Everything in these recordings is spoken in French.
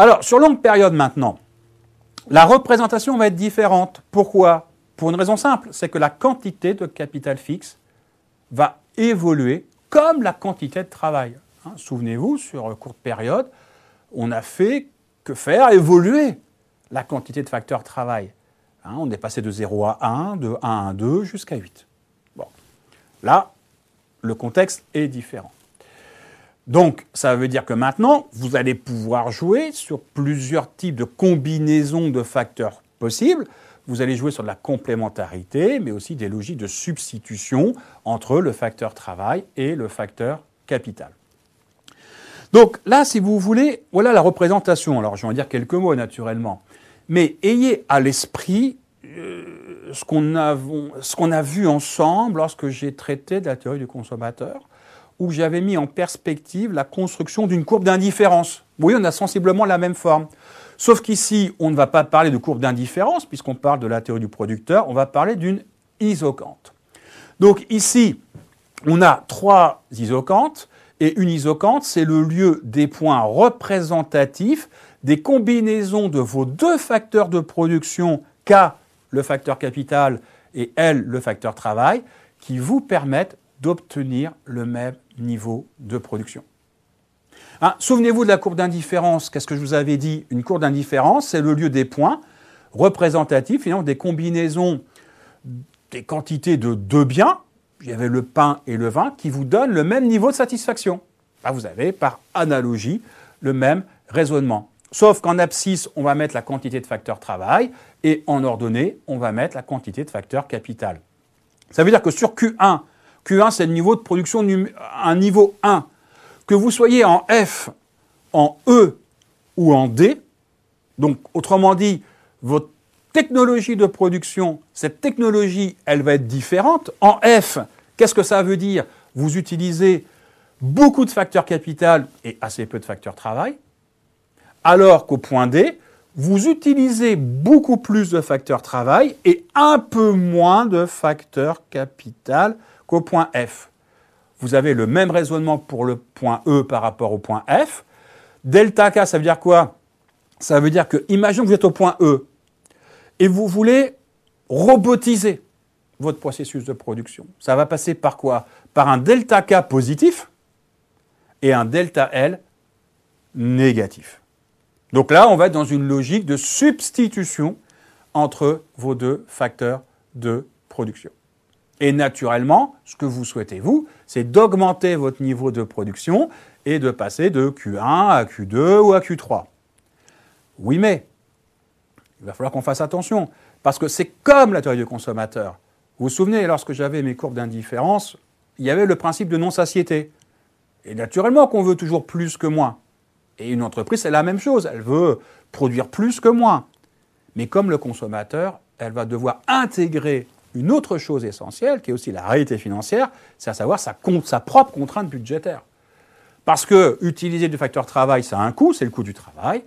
Alors, sur longue période maintenant, la représentation va être différente. Pourquoi Pour une raison simple, c'est que la quantité de capital fixe va évoluer comme la quantité de travail. Hein. Souvenez-vous, sur courte période, on a fait que faire évoluer la quantité de facteurs travail. Hein. on est passé de 0 à 1, de 1 à 2 jusqu'à 8. Bon. Là, le contexte est différent. Donc, ça veut dire que maintenant, vous allez pouvoir jouer sur plusieurs types de combinaisons de facteurs possibles. Vous allez jouer sur de la complémentarité, mais aussi des logiques de substitution entre le facteur travail et le facteur capital. Donc là, si vous voulez, voilà la représentation. Alors, je vais en dire quelques mots, naturellement. Mais ayez à l'esprit euh, ce qu'on a, a vu ensemble lorsque j'ai traité de la théorie du consommateur où j'avais mis en perspective la construction d'une courbe d'indifférence. Oui, on a sensiblement la même forme. Sauf qu'ici, on ne va pas parler de courbe d'indifférence, puisqu'on parle de la théorie du producteur, on va parler d'une isocante. Donc ici, on a trois isocantes, et une isocante, c'est le lieu des points représentatifs des combinaisons de vos deux facteurs de production, K, le facteur capital, et L, le facteur travail, qui vous permettent d'obtenir le même niveau de production. Hein, souvenez-vous de la courbe d'indifférence. Qu'est-ce que je vous avais dit Une courbe d'indifférence, c'est le lieu des points représentatifs, finalement, des combinaisons des quantités de deux biens. Il y avait le pain et le vin qui vous donnent le même niveau de satisfaction. vous avez, par analogie, le même raisonnement. Sauf qu'en abscisse, on va mettre la quantité de facteurs travail et en ordonnée, on va mettre la quantité de facteurs capital. Ça veut dire que sur Q1, Q1, c'est le niveau de production, un niveau 1. Que vous soyez en F, en E ou en D, donc autrement dit, votre technologie de production, cette technologie, elle va être différente. En F, qu'est-ce que ça veut dire Vous utilisez beaucoup de facteurs capital et assez peu de facteurs travail, alors qu'au point D, vous utilisez beaucoup plus de facteurs travail et un peu moins de facteurs capital qu'au point F. Vous avez le même raisonnement pour le point E par rapport au point F. Delta K, ça veut dire quoi Ça veut dire que, imaginons que vous êtes au point E et vous voulez robotiser votre processus de production. Ça va passer par quoi Par un delta K positif et un delta L négatif. Donc là, on va être dans une logique de substitution entre vos deux facteurs de production. Et naturellement, ce que vous souhaitez, vous, c'est d'augmenter votre niveau de production et de passer de Q1 à Q2 ou à Q3. Oui, mais il va falloir qu'on fasse attention, parce que c'est comme la théorie du consommateur. Vous vous souvenez, lorsque j'avais mes courbes d'indifférence, il y avait le principe de non-satiété. Et naturellement qu'on veut toujours plus que moins. Et une entreprise, c'est la même chose, elle veut produire plus que moins. Mais comme le consommateur, elle va devoir intégrer une autre chose essentielle, qui est aussi la réalité financière, c'est à savoir sa, propre contrainte budgétaire. Parce que utiliser du facteur travail, ça a un coût, c'est le coût du travail.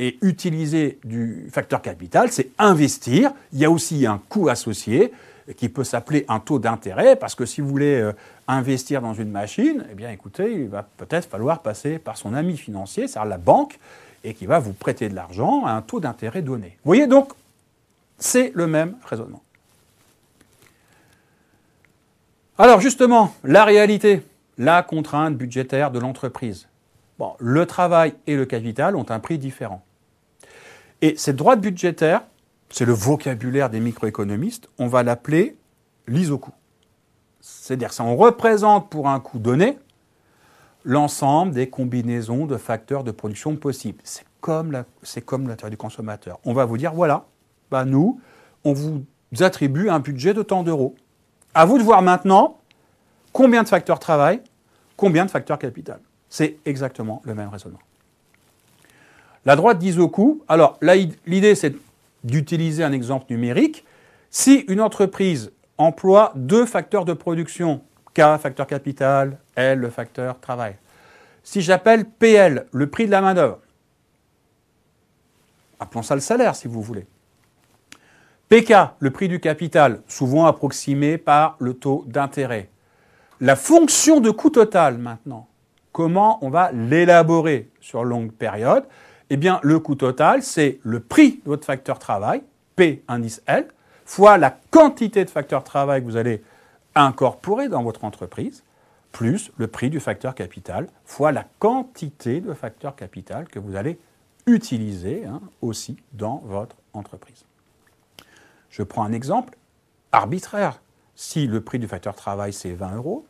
Et utiliser du facteur capital, c'est investir. Il y a aussi un coût associé qui peut s'appeler un taux d'intérêt, parce que si vous voulez euh, investir dans une machine, eh bien écoutez, il va peut-être falloir passer par son ami financier, c'est-à-dire la banque, et qui va vous prêter de l'argent à un taux d'intérêt donné. Vous voyez donc, c'est le même raisonnement. Alors justement, la réalité, la contrainte budgétaire de l'entreprise. Bon, le travail et le capital ont un prix différent. Et cette droite budgétaire, c'est le vocabulaire des microéconomistes, on va l'appeler l'isocoût. C'est-à-dire ça on représente pour un coût donné l'ensemble des combinaisons de facteurs de production possibles. C'est comme l'intérêt du consommateur. On va vous dire voilà, bah nous, on vous attribue un budget de tant d'euros. À vous de voir maintenant combien de facteurs travail, combien de facteurs capital. C'est exactement le même raisonnement. La droite coût. alors l'idée c'est d'utiliser un exemple numérique. Si une entreprise emploie deux facteurs de production, K facteur capital, L le facteur travail, si j'appelle PL le prix de la main-d'œuvre, appelons ça le salaire si vous voulez, PK, le prix du capital, souvent approximé par le taux d'intérêt. La fonction de coût total maintenant, comment on va l'élaborer sur longue période Eh bien, le coût total, c'est le prix de votre facteur travail, P indice L, fois la quantité de facteur travail que vous allez incorporer dans votre entreprise, plus le prix du facteur capital, fois la quantité de facteur capital que vous allez utiliser hein, aussi dans votre entreprise. Je prends un exemple arbitraire. Si le prix du facteur travail, c'est 20 euros,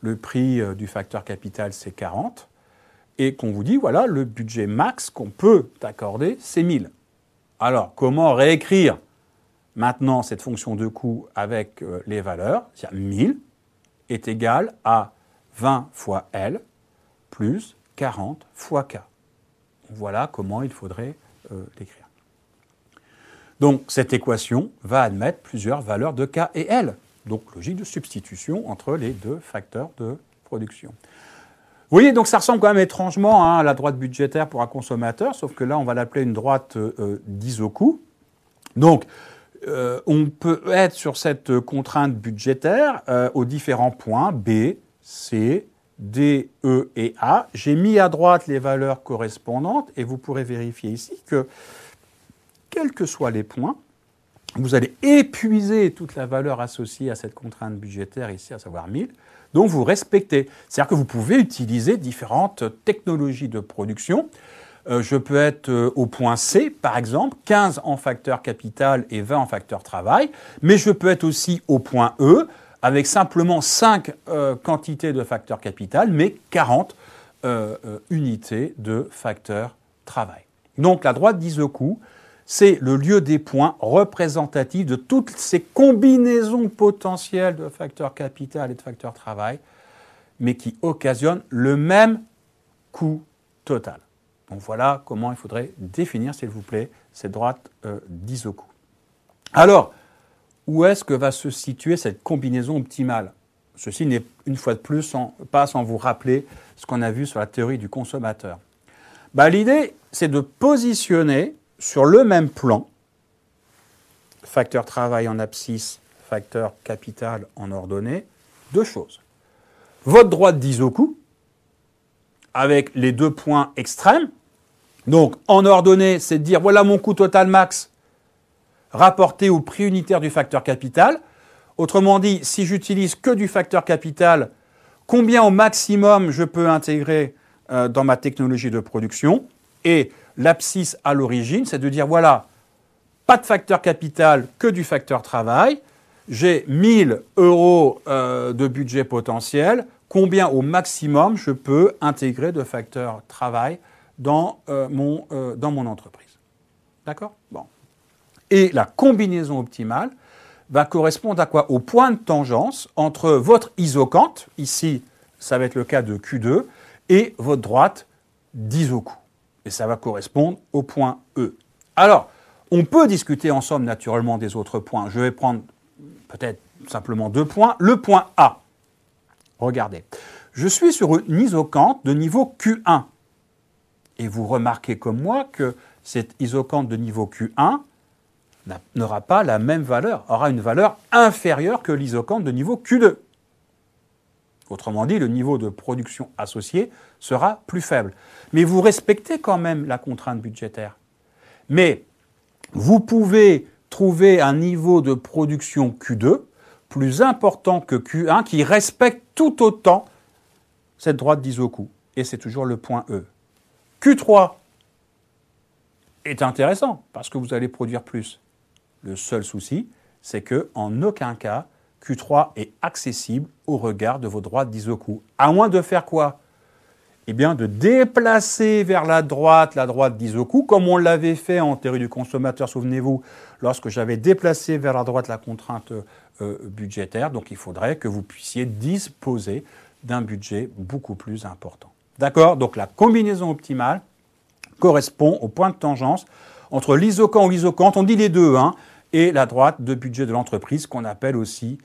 le prix euh, du facteur capital, c'est 40, et qu'on vous dit, voilà, le budget max qu'on peut accorder, c'est 1000. Alors, comment réécrire maintenant cette fonction de coût avec euh, les valeurs C'est-à-dire 1000 est égal à 20 fois L plus 40 fois K. Voilà comment il faudrait euh, l'écrire. Donc cette équation va admettre plusieurs valeurs de K et L. Donc logique de substitution entre les deux facteurs de production. Vous voyez, donc ça ressemble quand même étrangement hein, à la droite budgétaire pour un consommateur, sauf que là, on va l'appeler une droite euh, diso coût. Donc, euh, on peut être sur cette contrainte budgétaire euh, aux différents points B, C, D, E et A. J'ai mis à droite les valeurs correspondantes et vous pourrez vérifier ici que quels que soient les points, vous allez épuiser toute la valeur associée à cette contrainte budgétaire ici, à savoir 1000, dont vous respectez. C'est-à-dire que vous pouvez utiliser différentes technologies de production. Euh, je peux être euh, au point C, par exemple, 15 en facteur capital et 20 en facteur travail, mais je peux être aussi au point E, avec simplement 5 euh, quantités de facteur capital, mais 40 unités de facteur travail. Donc la droite le coût c'est le lieu des points représentatifs de toutes ces combinaisons potentielles de facteurs capital et de facteurs travail, mais qui occasionnent le même coût total. Donc voilà comment il faudrait définir, s'il vous plaît, cette droite euh, Alors, où est-ce que va se situer cette combinaison optimale Ceci n'est une fois de plus pas sans vous rappeler ce qu'on a vu sur la théorie du consommateur. Bah, l'idée, c'est de positionner sur le même plan, facteur travail en abscisse, facteur capital en ordonnée, deux choses. Votre droite coût, avec les deux points extrêmes, donc en ordonnée, c'est de dire voilà mon coût total max rapporté au prix unitaire du facteur capital. Autrement dit, si j'utilise que du facteur capital, combien au maximum je peux intégrer euh, dans ma technologie de production Et l'abscisse à l'origine, c'est de dire voilà, pas de facteur capital, que du facteur travail. J'ai 1000 euros euh, de budget potentiel. Combien au maximum je peux intégrer de facteurs travail dans, euh, mon, euh, dans mon entreprise D'accord Bon. Et la combinaison optimale va correspondre à quoi Au point de tangence entre votre isocante, ici ça va être le cas de Q2, et votre droite d'isocou et ça va correspondre au point E. Alors, on peut discuter ensemble naturellement des autres points. Je vais prendre peut-être simplement deux points. Le point A. Regardez. Je suis sur une isocante de niveau Q1. Et vous remarquez comme moi que cette isocante de niveau Q1 n'aura pas la même valeur, aura une valeur inférieure que l'isocante de niveau Q2. Autrement dit, le niveau de production associé sera plus faible. Mais vous respectez quand même la contrainte budgétaire. Mais vous pouvez trouver un niveau de production Q2 plus important que Q1 qui respecte tout autant cette droite d'Isoku. Et c'est toujours le point E. Q3 est intéressant parce que vous allez produire plus. Le seul souci, c'est que en aucun cas Q3 est accessible au regard de vos droits d'Isoku. À moins de faire quoi Eh bien, de déplacer vers la droite la droite d'Isoku, comme on l'avait fait en théorie du consommateur, souvenez-vous, lorsque j'avais déplacé vers la droite la contrainte euh, budgétaire. Donc, il faudrait que vous puissiez disposer d'un budget beaucoup plus important. D'accord Donc, la combinaison optimale correspond au point de tangence entre l'isocan ou l'isocante, on dit les deux, hein, et la droite de budget de l'entreprise qu'on appelle aussi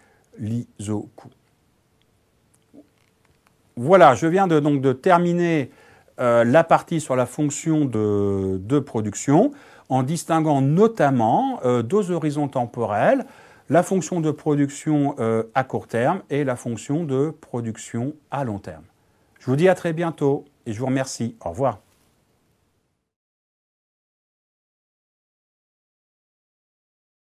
voilà, je viens de, donc de terminer euh, la partie sur la fonction de, production en distinguant notamment euh, deux horizons temporels, la fonction de production euh, à court terme et la fonction de production à long terme. Je vous dis à très bientôt et je vous remercie. Au revoir.